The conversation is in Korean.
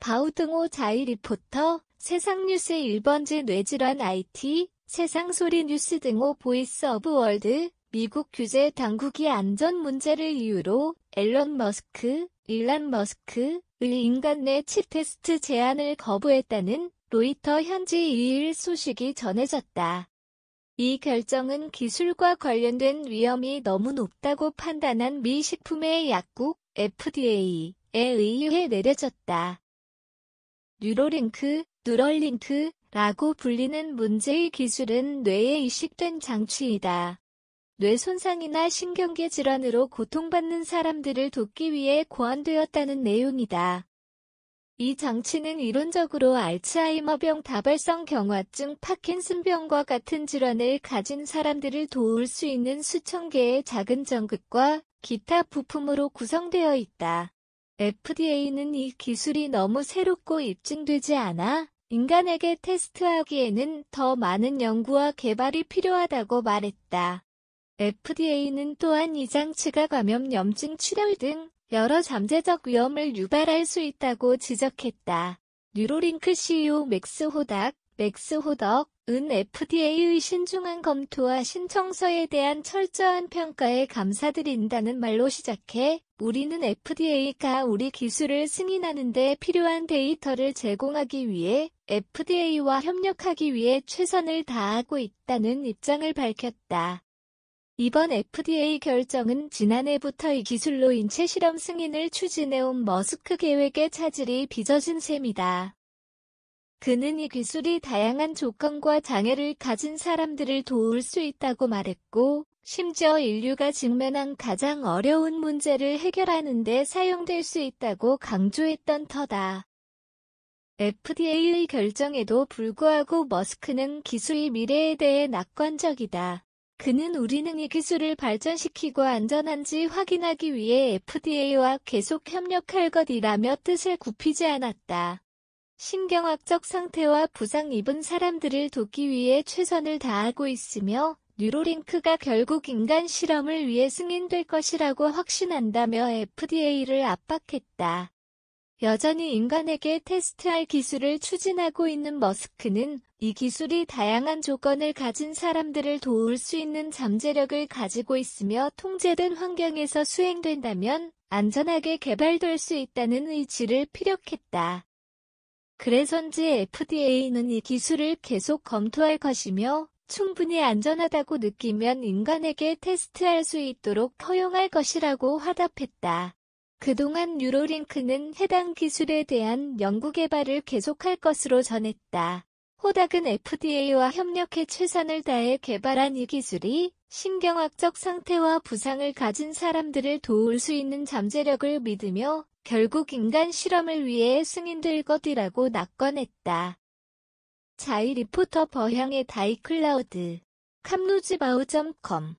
바우등호 자이 리포터, 세상뉴스 의 1번지 뇌질환 IT, 세상소리 뉴스 등호 보이스 오브 월드, 미국 규제 당국이 안전 문제를 이유로 앨런 머스크, 일란 머스크의 인간 내 칩 테스트 제안을 거부했다는 로이터 현지 2일 소식이 전해졌다. 이 결정은 기술과 관련된 위험이 너무 높다고 판단한 미 식품의 약국 FDA에 의해 내려졌다. 뉴로링크, 뉴럴링크라고 불리는 문제의 기술은 뇌에 이식된 장치이다. 뇌 손상이나 신경계 질환으로 고통받는 사람들을 돕기 위해 고안되었다는 내용이다. 이 장치는 이론적으로 알츠하이머병 다발성 경화증 파킨슨병과 같은 질환을 가진 사람들을 도울 수 있는 수천 개의 작은 전극과 기타 부품으로 구성되어 있다. FDA는 이 기술이 너무 새롭고 입증되지 않아 인간에게 테스트하기에는 더 많은 연구와 개발이 필요하다고 말했다. FDA는 또한 이 장치가 감염, 염증, 출혈 등 여러 잠재적 위험을 유발할 수 있다고 지적했다. 뉴로링크 CEO 맥스 호닥, 맥스 호덕, 은 FDA의 신중한 검토와 신청서에 대한 철저한 평가에 감사드린다는 말로 시작해 우리는 FDA가 우리 기술을 승인하는 데 필요한 데이터를 제공하기 위해 FDA와 협력하기 위해 최선을 다하고 있다는 입장을 밝혔다. 이번 FDA 결정은 지난해부터 이 기술로 인체 실험 승인을 추진해온 머스크 계획의 차질이 빚어진 셈이다. 그는 이 기술이 다양한 조건과 장애를 가진 사람들을 도울 수 있다고 말했고, 심지어 인류가 직면한 가장 어려운 문제를 해결하는 데 사용될 수 있다고 강조했던 터다. FDA의 결정에도 불구하고 머스크는 기술이 미래에 대해 낙관적이다. 그는 우리는 이 기술을 발전시키고 안전한지 확인하기 위해 FDA와 계속 협력할 것이라며 뜻을 굽히지 않았다. 신경학적 상태와 부상 입은 사람들을 돕기 위해 최선을 다하고 있으며 뉴로링크가 결국 인간 실험을 위해 승인될 것이라고 확신한다며 FDA를 압박했다. 여전히 인간에게 테스트할 기술을 추진하고 있는 머스크는 이 기술이 다양한 조건을 가진 사람들을 도울 수 있는 잠재력을 가지고 있으며 통제된 환경에서 수행된다면 안전하게 개발될 수 있다는 의지를 피력했다. 그래서인지 FDA는 이 기술을 계속 검토할 것이며 충분히 안전하다고 느끼면 인간에게 테스트할 수 있도록 허용할 것이라고 화답했다. 그동안 뉴로링크는 해당 기술에 대한 연구 개발을 계속할 것으로 전했다. 호닥은 FDA와 협력해 최선을 다해 개발한 이 기술이 신경학적 상태와 부상을 가진 사람들을 도울 수 있는 잠재력을 믿으며 결국 인간 실험을 위해 승인될 것이라고 낙관했다. 자이 리포터 버향의 다이클라우드 캄노지바우.com